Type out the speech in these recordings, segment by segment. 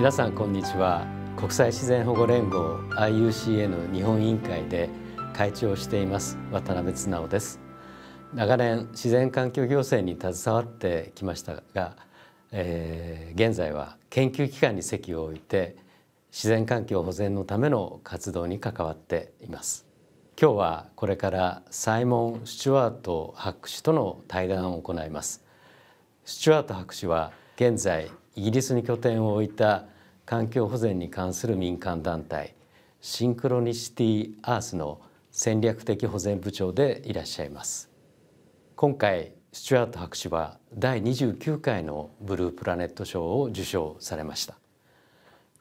皆さんこんにちは国際自然保護連合 IUCN 日本委員会で会長をしています渡辺綱です長年自然環境行政に携わってきましたが、えー、現在は研究機関に席を置いて自然環境保全のための活動に関わっています今日はこれからサイモン・スチュワート博士との対談を行いますスチュワート博士は現在イギリスに拠点を置いた環境保全に関する民間団体シンクロニシティアースの戦略的保全部長でいらっしゃいます今回スチュアート博士は第29回のブループラネット賞を受賞されました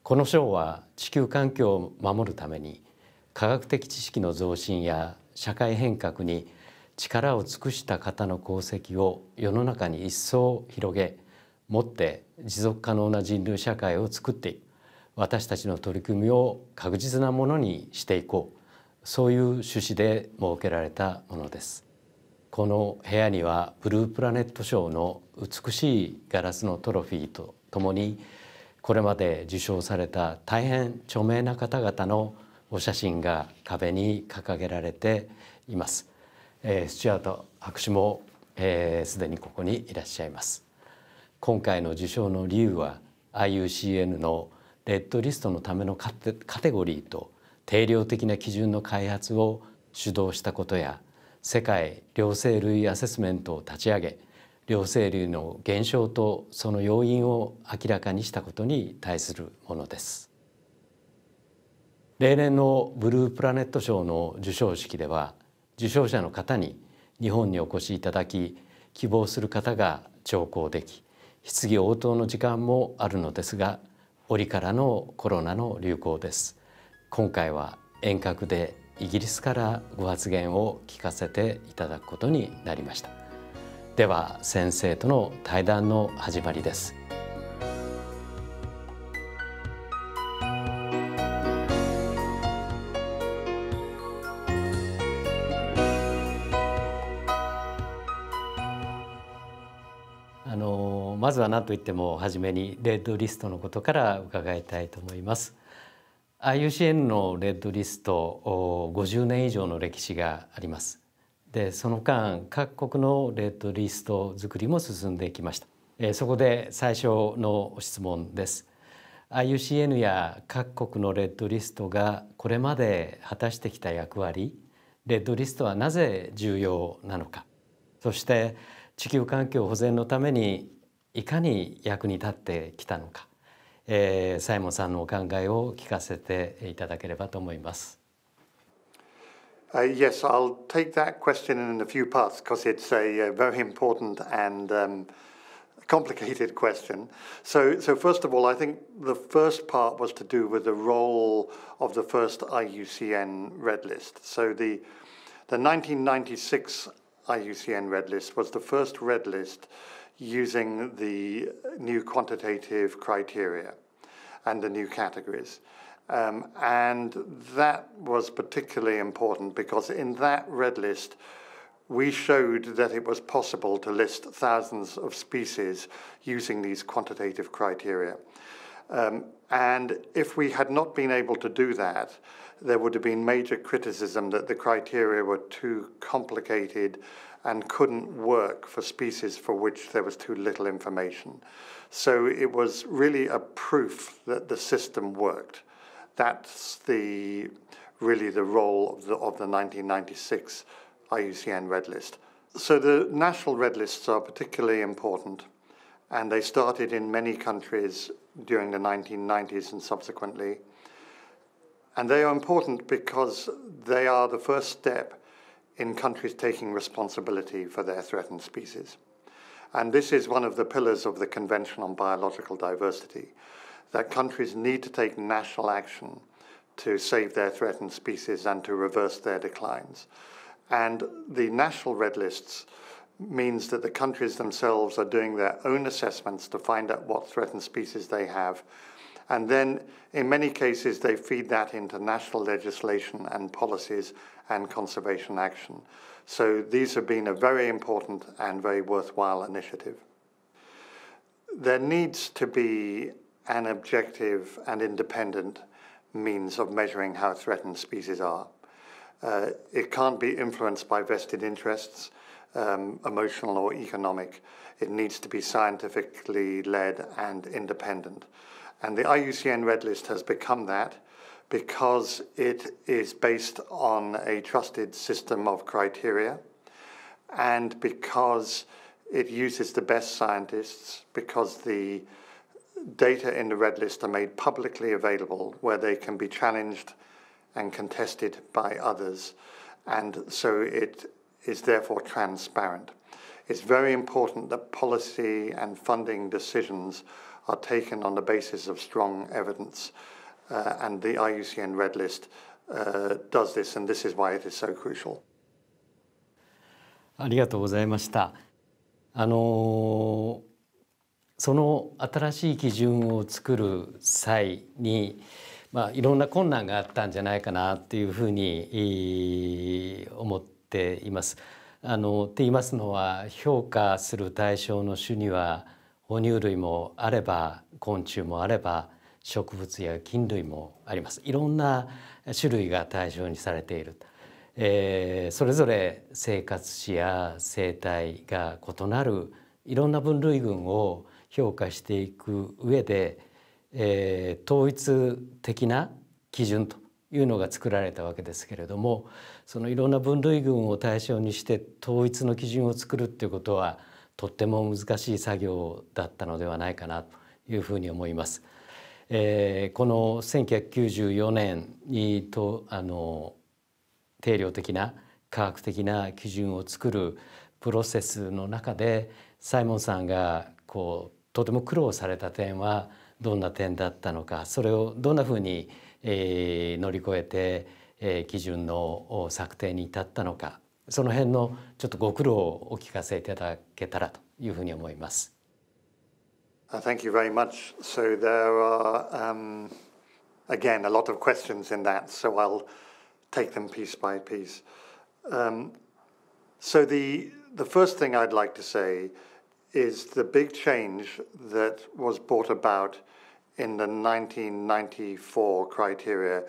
この賞は地球環境を守るために科学的知識の増進や社会変革に力を尽くした方の功績を世の中に一層広げ持って持続可能な人類社会を作っていく私たちの取り組みを確実なものにしていこうそういう趣旨で設けられたものですこの部屋にはブループラネット賞の美しいガラスのトロフィーとともにこれまで受賞された大変著名な方々のお写真が壁に掲げられています、えー、スチュアート博士もすで、えー、にここにいらっしゃいます今回の受賞の理由は IUCN のレッドリストのためのカテゴリーと定量的な基準の開発を主導したことや世界両生類アセスメントを立ち上げ両生類の減少とその要因を明らかにしたことに対するものです例年のブループラネット賞の授賞式では受賞者の方に日本にお越しいただき希望する方が聴講でき質疑応答の時間もあるのですが折からのコロナの流行です今回は遠隔でイギリスからご発言を聞かせていただくことになりましたでは先生との対談の始まりですまずは何と言っても初めにレッドリストのことから伺いたいと思います IUCN のレッドリスト50年以上の歴史がありますでその間各国のレッドリスト作りも進んできましたそこで最初の質問です IUCN や各国のレッドリストがこれまで果たしてきた役割レッドリストはなぜ重要なのかそして地球環境保全のためにいかに役に立ってきたのか、えー、サイモンさんのお考えを聞かせていただければと思います。Uh, yes, I'll take that question in a few parts because it's a, very important and um, complicated question. So, so first of all, I think the first part was to do with the role of the first IUCN Red List. So the the 1996 IUCN Red List was the first Red List using the new quantitative criteria and the new categories. Um, and that was particularly important because in that red list, we showed that it was possible to list thousands of species using these quantitative criteria. Um, and if we had not been able to do that, there would have been major criticism that the criteria were too complicated and couldn't work for species for which there was too little information. So it was really a proof that the system worked. That's the really the role of the, of the 1996 IUCN Red List. So the national red lists are particularly important and they started in many countries during the 1990s and subsequently. And they are important because they are the first step in countries taking responsibility for their threatened species. And this is one of the pillars of the Convention on Biological Diversity, that countries need to take national action to save their threatened species and to reverse their declines. And the national red lists means that the countries themselves are doing their own assessments to find out what threatened species they have and then, in many cases, they feed that into national legislation and policies and conservation action. So these have been a very important and very worthwhile initiative. There needs to be an objective and independent means of measuring how threatened species are. Uh, it can't be influenced by vested interests, um, emotional or economic. It needs to be scientifically led and independent. And the IUCN Red List has become that because it is based on a trusted system of criteria and because it uses the best scientists, because the data in the Red List are made publicly available where they can be challenged and contested by others. And so it is therefore transparent. it's very important that policy and funding decisions are taken on the basis of strong evidence. Uh, and the IUCN Red List uh, does this, and this is why it is so crucial. ありがとうございました。あのその新しい基準を作る際に、まあ、いろんな困難があったんじゃないかなというふうに思っています。あのって言いますのは評価する対象の種には哺乳類もあれば昆虫もあれば植物や菌類もありますいろんな種類が対象にされている、えー、それぞれ生活史や生態が異なるいろんな分類群を評価していく上で、えー、統一的な基準というのが作られたわけですけれどもそのいろんな分類群を対象にして統一の基準を作るっていうことはとっても難しい作業だったのではないかなというふうに思います。えー、この1994年にとあの定量的な科学的な基準を作るプロセスの中でサイモンさんがこうとても苦労された点はどんな点だったのかそれをどんなふうに、えー、乗り越えてえー、基準の策定に至ったのかその辺のちょっとご苦労をお聞かせいただけたらというふうに思います。Thank you very much. So there are, um, again, a lot of questions in that, so I'll take them piece by piece. Um, so the, the first thing I'd like to say is the big change that was brought about in the 1994 criteria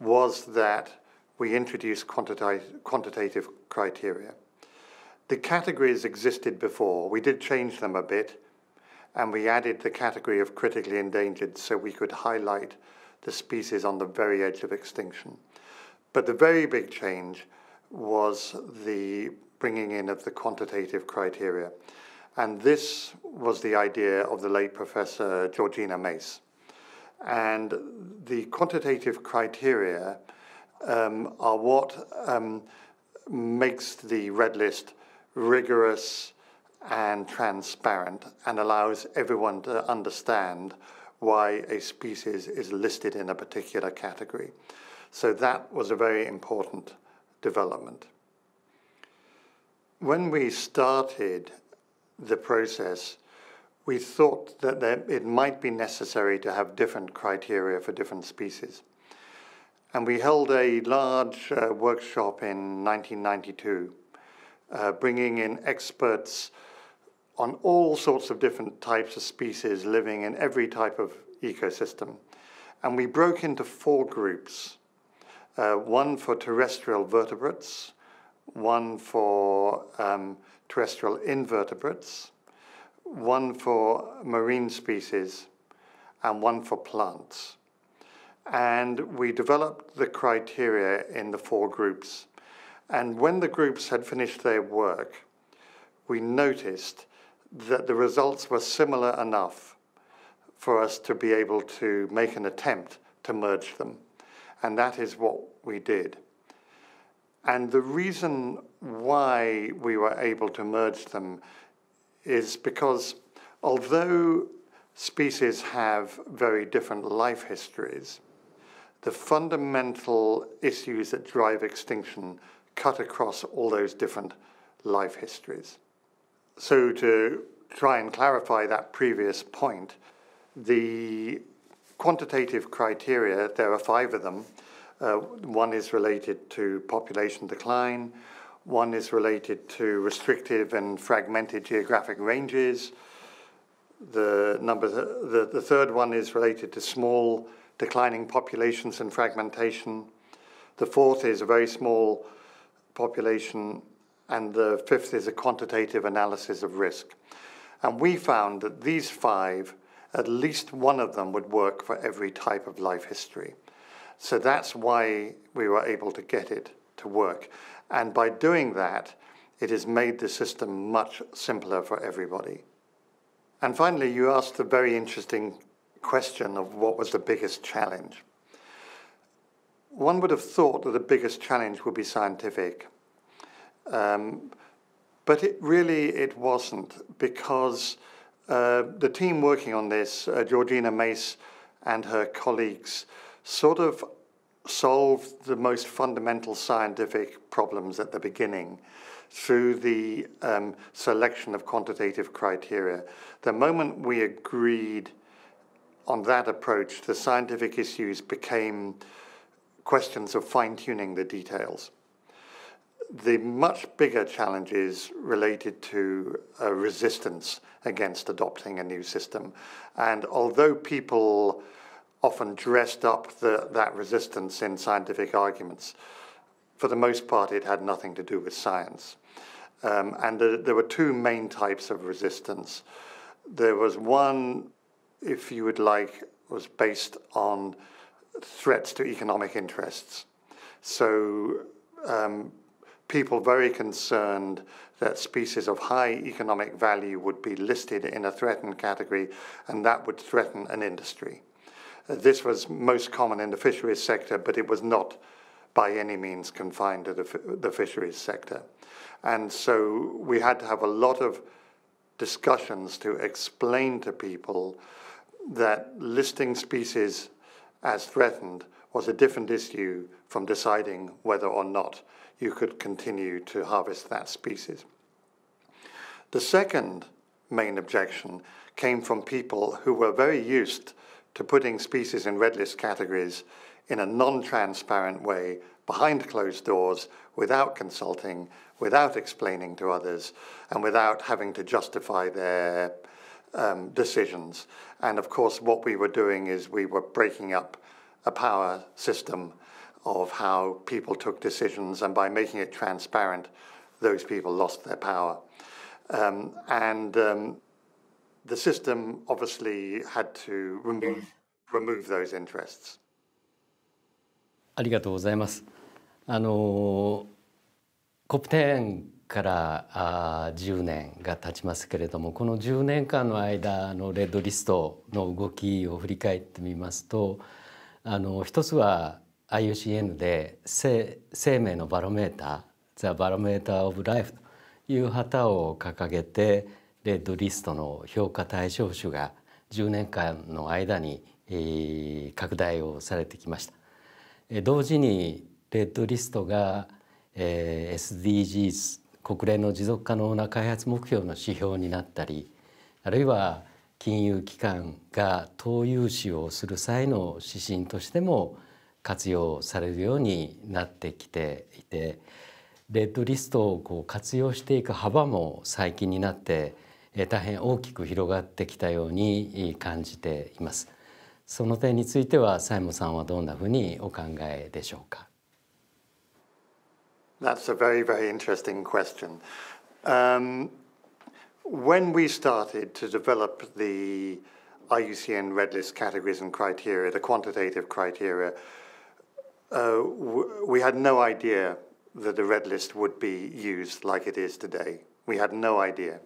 was that we introduced quantitative, quantitative criteria. The categories existed before. We did change them a bit, and we added the category of critically endangered so we could highlight the species on the very edge of extinction. But the very big change was the bringing in of the quantitative criteria. And this was the idea of the late Professor Georgina Mace. And the quantitative criteria um, are what um, makes the red list rigorous and transparent and allows everyone to understand why a species is listed in a particular category. So that was a very important development. When we started the process, we thought that there, it might be necessary to have different criteria for different species. And we held a large uh, workshop in 1992, uh, bringing in experts on all sorts of different types of species living in every type of ecosystem. And we broke into four groups, uh, one for terrestrial vertebrates, one for um, terrestrial invertebrates, one for marine species and one for plants. And we developed the criteria in the four groups. And when the groups had finished their work, we noticed that the results were similar enough for us to be able to make an attempt to merge them. And that is what we did. And the reason why we were able to merge them is because although species have very different life histories, the fundamental issues that drive extinction cut across all those different life histories. So, to try and clarify that previous point, the quantitative criteria, there are five of them. Uh, one is related to population decline, one is related to restrictive and fragmented geographic ranges. The, number th the, the third one is related to small declining populations and fragmentation. The fourth is a very small population. And the fifth is a quantitative analysis of risk. And we found that these five, at least one of them would work for every type of life history. So that's why we were able to get it to work. And by doing that, it has made the system much simpler for everybody. And finally, you asked the very interesting question of what was the biggest challenge. One would have thought that the biggest challenge would be scientific. Um, but it really it wasn't because uh, the team working on this, uh, Georgina Mace and her colleagues, sort of solve the most fundamental scientific problems at the beginning through the um, selection of quantitative criteria. The moment we agreed on that approach, the scientific issues became questions of fine tuning the details. The much bigger challenges related to uh, resistance against adopting a new system. And although people often dressed up the, that resistance in scientific arguments. For the most part, it had nothing to do with science. Um, and the, there were two main types of resistance. There was one, if you would like, was based on threats to economic interests. So um, people very concerned that species of high economic value would be listed in a threatened category and that would threaten an industry. This was most common in the fisheries sector, but it was not by any means confined to the, the fisheries sector. And so we had to have a lot of discussions to explain to people that listing species as threatened was a different issue from deciding whether or not you could continue to harvest that species. The second main objection came from people who were very used to putting species in red list categories in a non-transparent way behind closed doors without consulting, without explaining to others, and without having to justify their um, decisions. And of course, what we were doing is we were breaking up a power system of how people took decisions, and by making it transparent, those people lost their power. Um, and um, the system obviously had to remove, remove those interests. ありがとうございます。あの COP10 からあ10年が経ちますけれどもこの10年間の間のレッドリストの動きを振り返ってみますとあの一つは IUCN で生命のバロメーター「ザ・バロメーター・ f Life」という旗を掲げてレッドリストの評価対象種が10年間の間に、えー、拡大をされてきました。同時にレッドリストが、え SDGs 国連の持続可能な開発目標の指標になったりあるいは金融機関が投融資をする際の指針としても活用されるようになってきていてレッドリストをこう活用していく幅も最近になって大変大きく広がってきたように感じています。その点については西イさんはどんなふうにお考えでしょうか。That's a very very interesting question.、Um, when we started to develop the IUCN red list categories and criteria, the quantitative criteria, uh, we had no idea that the red list would be used like it is today. We had no idea.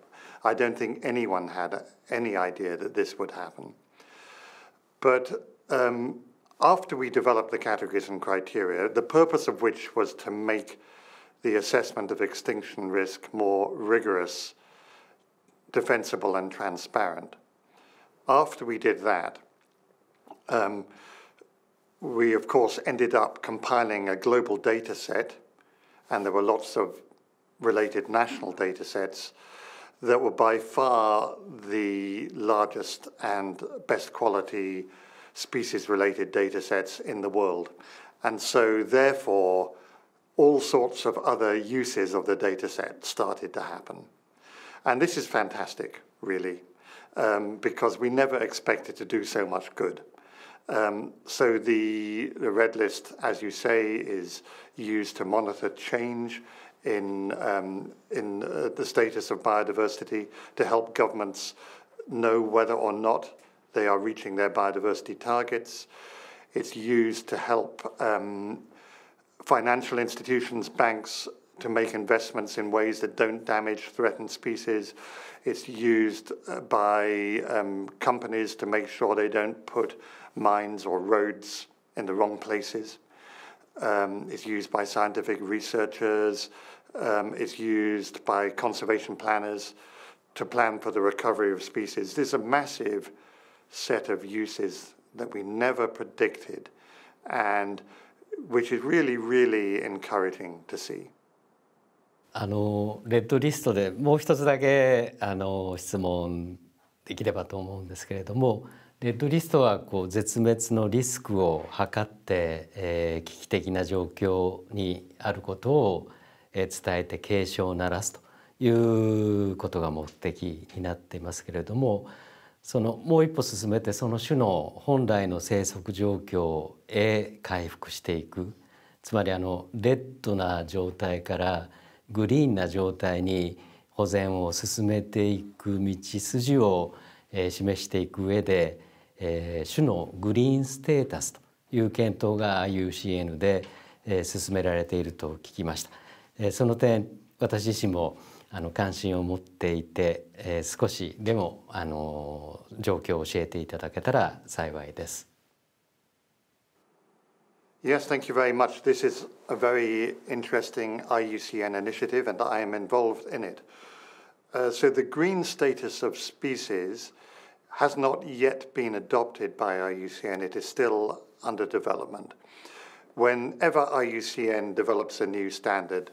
I don't think anyone had any idea that this would happen. But um, after we developed the categories and criteria, the purpose of which was to make the assessment of extinction risk more rigorous, defensible, and transparent. After we did that, um, we of course ended up compiling a global data set, and there were lots of related national data sets that were by far the largest and best quality species related data sets in the world. And so, therefore, all sorts of other uses of the data set started to happen. And this is fantastic, really, um, because we never expected to do so much good. Um, so the, the red list, as you say, is used to monitor change in, um, in uh, the status of biodiversity to help governments know whether or not they are reaching their biodiversity targets. It's used to help um, financial institutions, banks, to make investments in ways that don't damage threatened species. It's used uh, by um, companies to make sure they don't put mines or roads in the wrong places. Um, it's used by scientific researchers, um, is used by conservation planners to plan for the recovery of species. There's a massive set of uses that we never predicted and which is really, really encouraging to see. あのレッドリストでもう一つだけあの質問できればと思うんですけれどもレッドリストはこう絶滅のリスクを測って、えー、危機的な状況にあることを伝えて警鐘を鳴らすということが目的になっていますけれどもそのもう一歩進めてその種の本来の生息状況へ回復していくつまりあのレッドな状態からグリーンな状態に保全を進めていく道筋を、え示していく上で、え種のグリーンステータスという検討が IUCN で、え進められていると聞きました。えその点私自身もあの関心を持っていて、えー、少しでもあの状況を教えていただけたら幸いです。Yes, thank you very much. This is a very interesting IUCN initiative, and I am involved in it. Uh, so, the green status of species has not yet been adopted by IUCN, it is still under development. Whenever IUCN develops a new standard,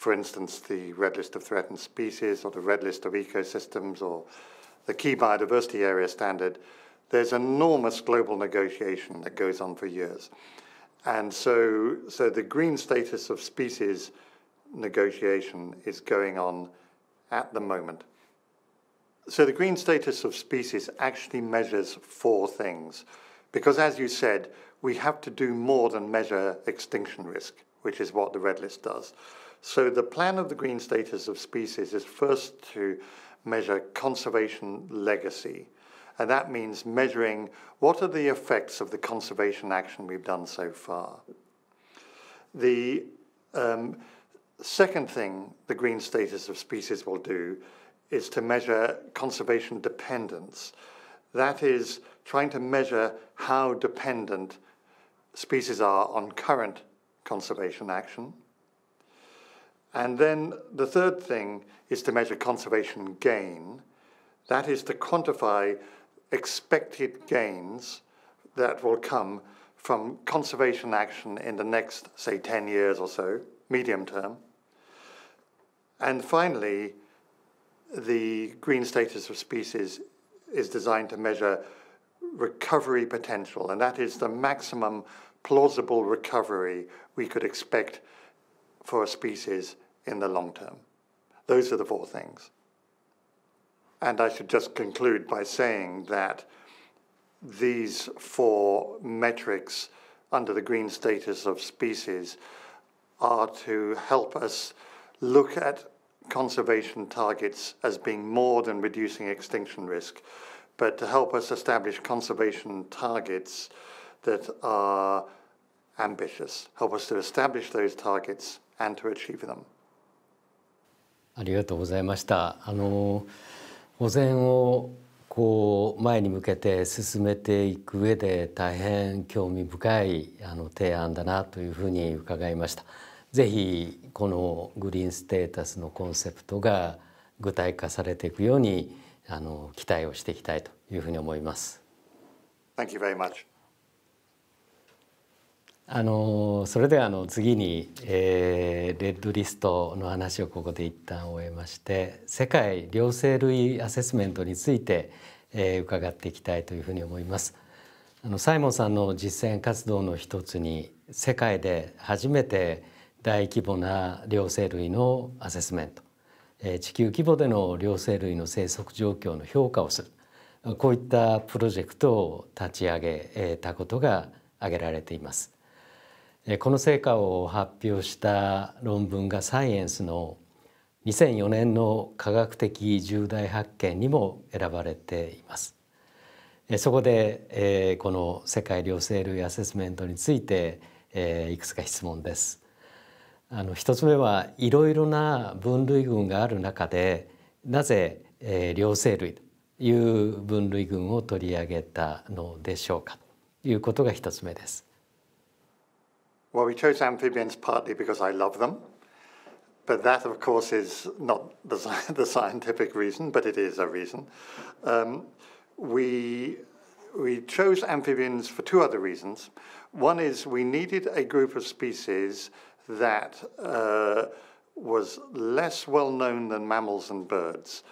for instance, the red list of threatened species or the red list of ecosystems or the key biodiversity area standard, there's enormous global negotiation that goes on for years. And so, so the green status of species negotiation is going on at the moment. So the green status of species actually measures four things. Because as you said, we have to do more than measure extinction risk, which is what the red list does. So the plan of the green status of species is first to measure conservation legacy. And that means measuring what are the effects of the conservation action we've done so far. The um, second thing the green status of species will do is to measure conservation dependence. That is trying to measure how dependent species are on current conservation action. And then the third thing is to measure conservation gain. That is to quantify expected gains that will come from conservation action in the next, say, 10 years or so, medium term. And finally, the green status of species is designed to measure recovery potential, and that is the maximum plausible recovery we could expect for a species in the long term. Those are the four things. And I should just conclude by saying that these four metrics under the green status of species are to help us look at conservation targets as being more than reducing extinction risk, but to help us establish conservation targets that are ambitious, help us to establish those targets and to achieve them. ありがとうございました。あの保全をこう前に向けて進めていく上で大変興味深いあの提案だなというふうに伺いました。ぜひこのグリーンステータスのコンセプトが具体化されていくようにあの期待をしていきたいというふうに思います。Thank you very much. あのそれではあの次に、えー、レッドリストの話をここで一旦終えまして世界両生類アセスメントについて、えー、伺っていきたいというふうに思います。あのサイモンさんの実践活動の一つに世界で初めて大規模な両生類のアセスメント、えー、地球規模での両生類の生息状況の評価をするこういったプロジェクトを立ち上げたことが挙げられています。この成果を発表した論文が「サイエンス」の2004年の科学的重大発見にも選ばれています。そこで、えこの世界両生類アセスメントについて、えいくつか質問です。あの一つ目はいろいろな分類群がある中でなぜ、え両生類という分類群を取り上げたのでしょうかということが一つ目です。Well, we chose amphibians partly because I love them, but that, of course, is not the, the scientific reason, but it is a reason. Um, we, we chose amphibians for two other reasons. One is we needed a group of species that uh, was less well known than mammals and birds.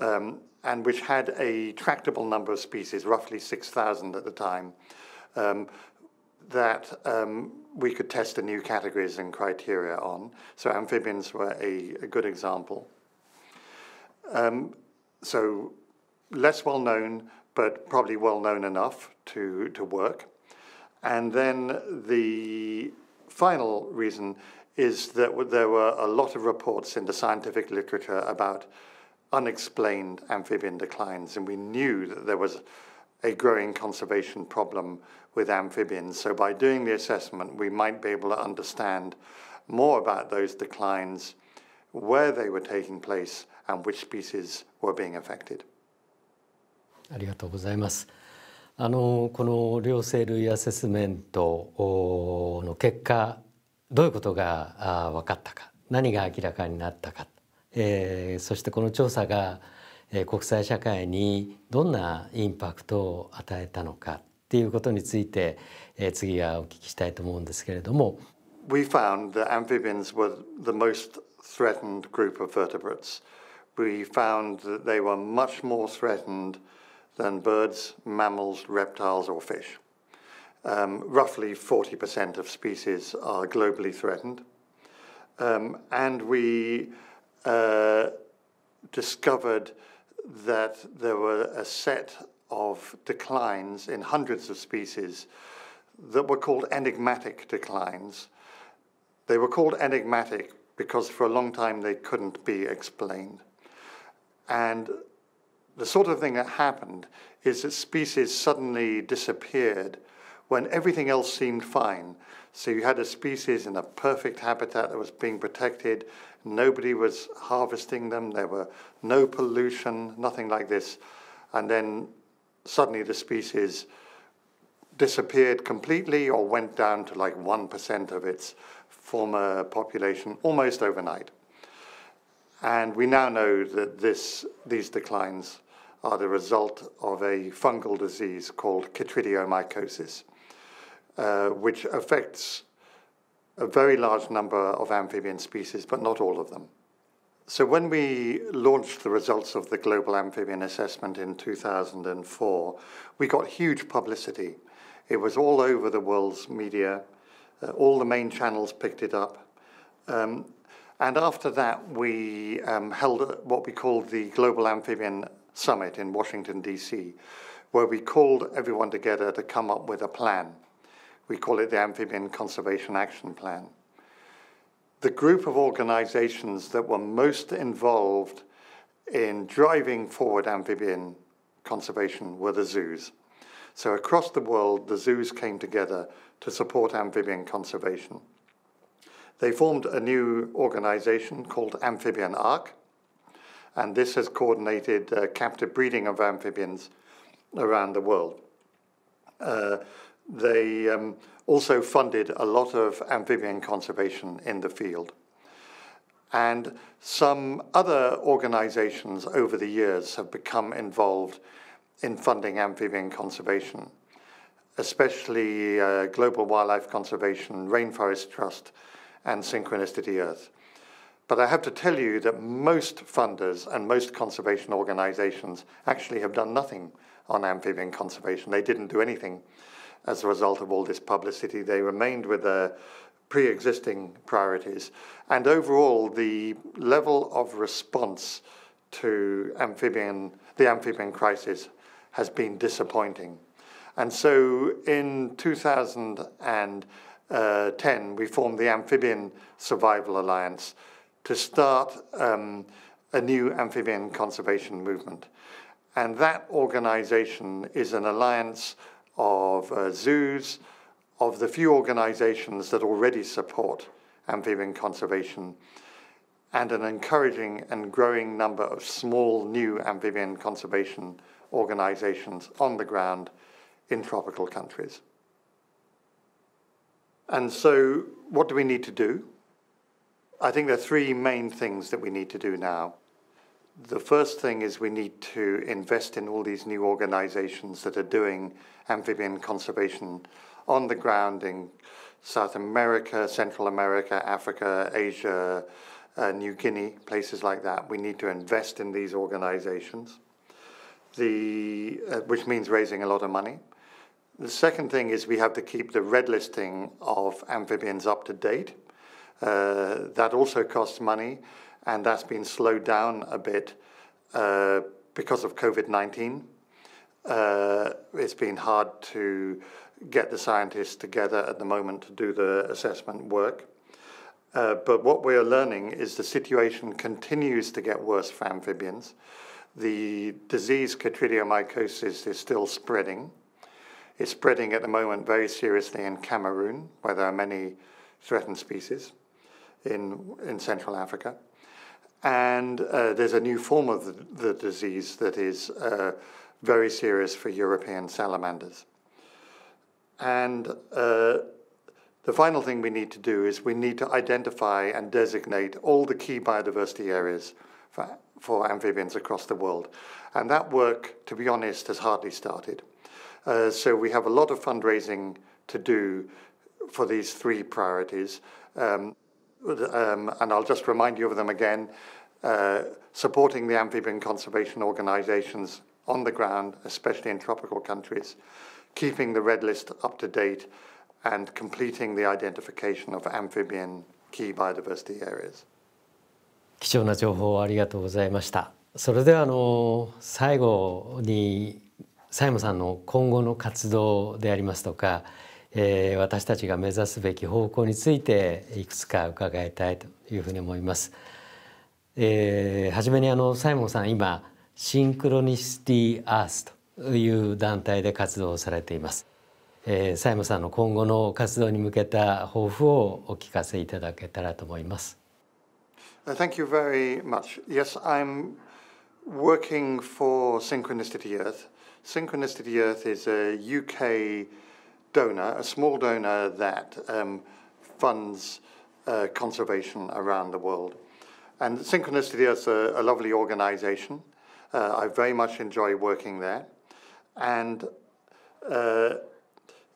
Um, and which had a tractable number of species, roughly 6,000 at the time, um, that um, we could test the new categories and criteria on. So amphibians were a, a good example. Um, so less well known, but probably well known enough to, to work. And then the final reason is that there were a lot of reports in the scientific literature about unexplained amphibian declines, and we knew that there was a growing conservation problem with amphibians. So by doing the assessment, we might be able to understand more about those declines, where they were taking place, and which species were being affected. ありがとうございます。あのこの両生類アセスメントの結果どういうことが分かったか何が明らかになったか、えー、そしてこの調査が国際社会にどんなインパクトを与えたのかっていうことについて次はお聞きしたいと思うんですけれども。We found that amphibians were the most threatened group of vertebrates. We found that they were much more threatened than birds, mammals, reptiles, or fish. Um, roughly 40% of species are globally threatened. Um, and we uh, discovered that there were a set of declines in hundreds of species that were called enigmatic declines. They were called enigmatic because for a long time they couldn't be explained. And the sort of thing that happened is that species suddenly disappeared when everything else seemed fine. So you had a species in a perfect habitat that was being protected, nobody was harvesting them, there were no pollution, nothing like this. And then suddenly the species disappeared completely or went down to like 1% of its former population almost overnight. And we now know that this, these declines are the result of a fungal disease called chytridiomycosis. Uh, which affects a very large number of amphibian species, but not all of them. So when we launched the results of the Global Amphibian Assessment in 2004, we got huge publicity. It was all over the world's media. Uh, all the main channels picked it up. Um, and after that, we um, held what we called the Global Amphibian Summit in Washington, D.C., where we called everyone together to come up with a plan. We call it the Amphibian Conservation Action Plan. The group of organizations that were most involved in driving forward amphibian conservation were the zoos. So across the world, the zoos came together to support amphibian conservation. They formed a new organization called Amphibian Arc, and this has coordinated uh, captive breeding of amphibians around the world. Uh, they um, also funded a lot of amphibian conservation in the field. And some other organizations over the years have become involved in funding amphibian conservation, especially uh, Global Wildlife Conservation, Rainforest Trust, and Synchronicity Earth. But I have to tell you that most funders and most conservation organizations actually have done nothing on amphibian conservation. They didn't do anything as a result of all this publicity. They remained with their pre existing priorities. And overall, the level of response to amphibian, the amphibian crisis has been disappointing. And so in 2010, we formed the Amphibian Survival Alliance to start um, a new amphibian conservation movement. And that organization is an alliance of uh, zoos, of the few organizations that already support amphibian conservation, and an encouraging and growing number of small new amphibian conservation organizations on the ground in tropical countries. And so, what do we need to do? I think there are three main things that we need to do now the first thing is we need to invest in all these new organizations that are doing amphibian conservation on the ground in South America, Central America, Africa, Asia, uh, New Guinea, places like that. We need to invest in these organizations, the, uh, which means raising a lot of money. The second thing is we have to keep the red listing of amphibians up to date. Uh, that also costs money and that's been slowed down a bit uh, because of COVID 19. Uh, it's been hard to get the scientists together at the moment to do the assessment work. Uh, but what we are learning is the situation continues to get worse for amphibians. The disease chytridiomycosis is still spreading. It's spreading at the moment very seriously in Cameroon, where there are many threatened species in, in Central Africa. And uh, there's a new form of the, the disease that is uh, very serious for European salamanders. And uh, the final thing we need to do is we need to identify and designate all the key biodiversity areas for, for amphibians across the world. And that work, to be honest, has hardly started. Uh, so we have a lot of fundraising to do for these three priorities. Um, um, and I'll just remind you of them again, uh, supporting the amphibian conservation organisations on the ground, especially in tropical countries, keeping the red list up to date, and completing the identification of amphibian key biodiversity areas. 貴重な情報ありがとうございました。それではあの最後にサイモさんの今後の活動でありますとか、えー、私たちが目指すべき方向についていくつか伺いたいというふうに思います。えー、初めにあのサイモンさん今シンクロニシティアースという団体で活動されています。えー、サイモンさんの今後の活動に向けた抱負をお聞かせいただけたらと思います。Thank you very much. Yes, I'm working for Synchronicity Earth. Synchronicity Earth is a UK donor, a small donor that um, funds uh, conservation around the world. And Synchronicity is a, a lovely organization. Uh, I very much enjoy working there. And uh,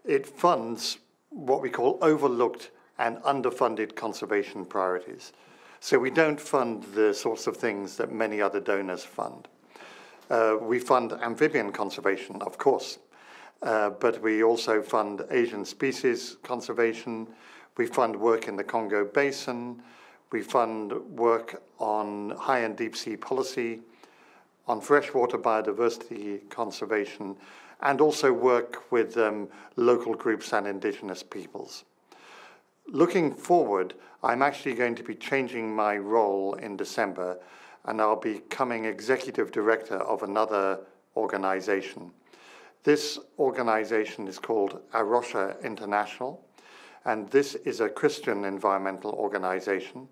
it funds what we call overlooked and underfunded conservation priorities. So we don't fund the sorts of things that many other donors fund. Uh, we fund amphibian conservation, of course, uh, but we also fund Asian species conservation. We fund work in the Congo Basin. We fund work on high and deep sea policy, on freshwater biodiversity conservation, and also work with um, local groups and indigenous peoples. Looking forward, I'm actually going to be changing my role in December, and I'll be becoming executive director of another organization. This organization is called Arosha International, and this is a Christian environmental organization.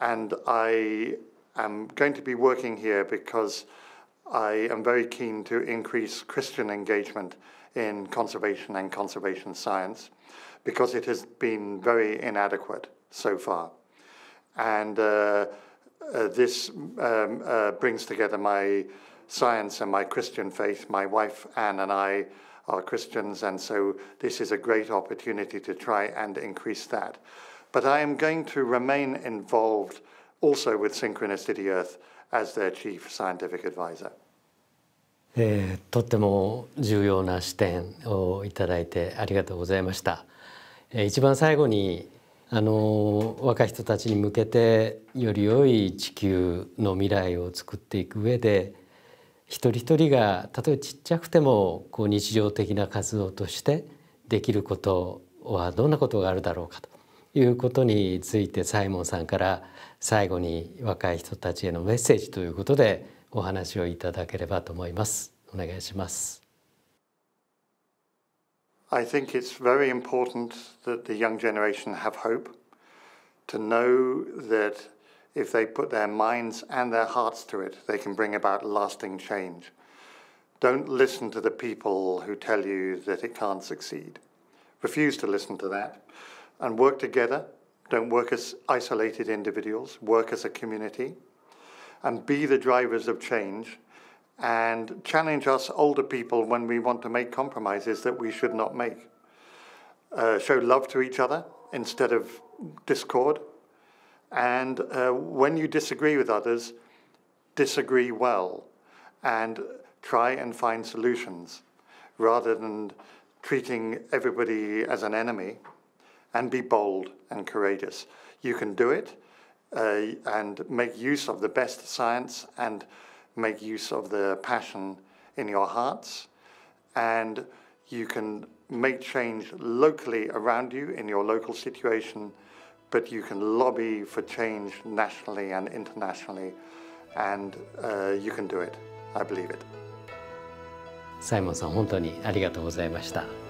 And I am going to be working here because I am very keen to increase Christian engagement in conservation and conservation science because it has been very inadequate so far. And uh, uh, this um, uh, brings together my science and my Christian faith. My wife, Anne, and I are Christians, and so this is a great opportunity to try and increase that. But I am going to remain involved also with Synchronicity Earth as their chief scientific advisor. えー、とっても重要な視点をいただいてありがとうございました。えー、一番最後にあの若い人たちに向けてより良い地球の未来を作っていく上で一人一人がたとえちっちゃくてもこう日常的な活動としてできることはどんなことがあるだろうかということについてサイモンさんから最後に若い人たちへのメッセージということでお話をいただければと思います。お願いします。I think it's very important that the young generation have hope to know that if they put their minds and their hearts to it, they can bring about lasting change. Don't listen to the people who tell you that it can't succeed. Refuse to listen to that and work together. Don't work as isolated individuals, work as a community and be the drivers of change and challenge us older people when we want to make compromises that we should not make. Uh, show love to each other instead of discord and uh, when you disagree with others, disagree well and try and find solutions rather than treating everybody as an enemy. And be bold and courageous. You can do it uh, and make use of the best science and make use of the passion in your hearts. And you can make change locally around you in your local situation but you can lobby for change nationally and internationally, and uh, you can do it. I believe it. サイモンさん、本当にありがとうございました。